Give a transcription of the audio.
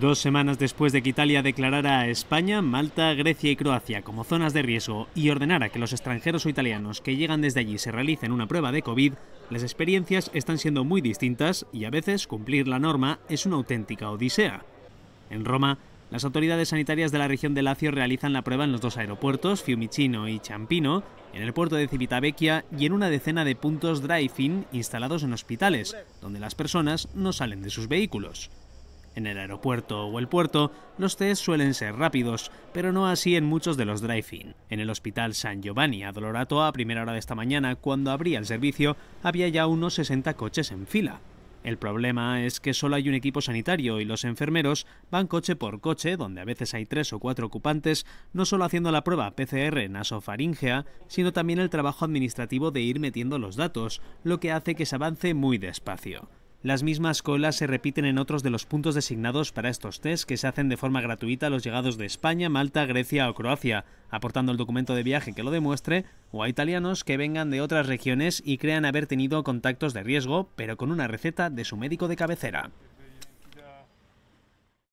Dos semanas después de que Italia declarara a España, Malta, Grecia y Croacia como zonas de riesgo y ordenara que los extranjeros o italianos que llegan desde allí se realicen una prueba de COVID, las experiencias están siendo muy distintas y a veces cumplir la norma es una auténtica odisea. En Roma, las autoridades sanitarias de la región de Lacio realizan la prueba en los dos aeropuertos, Fiumicino y Ciampino, en el puerto de Civitavecchia y en una decena de puntos drive-in instalados en hospitales, donde las personas no salen de sus vehículos. En el aeropuerto o el puerto, los test suelen ser rápidos, pero no así en muchos de los drive-in. En el hospital San Giovanni a Dolorato a primera hora de esta mañana, cuando abría el servicio, había ya unos 60 coches en fila. El problema es que solo hay un equipo sanitario y los enfermeros van coche por coche, donde a veces hay tres o cuatro ocupantes, no solo haciendo la prueba PCR nasofaringea, sino también el trabajo administrativo de ir metiendo los datos, lo que hace que se avance muy despacio. Las mismas colas se repiten en otros de los puntos designados para estos test que se hacen de forma gratuita a los llegados de España, Malta, Grecia o Croacia, aportando el documento de viaje que lo demuestre, o a italianos que vengan de otras regiones y crean haber tenido contactos de riesgo, pero con una receta de su médico de cabecera.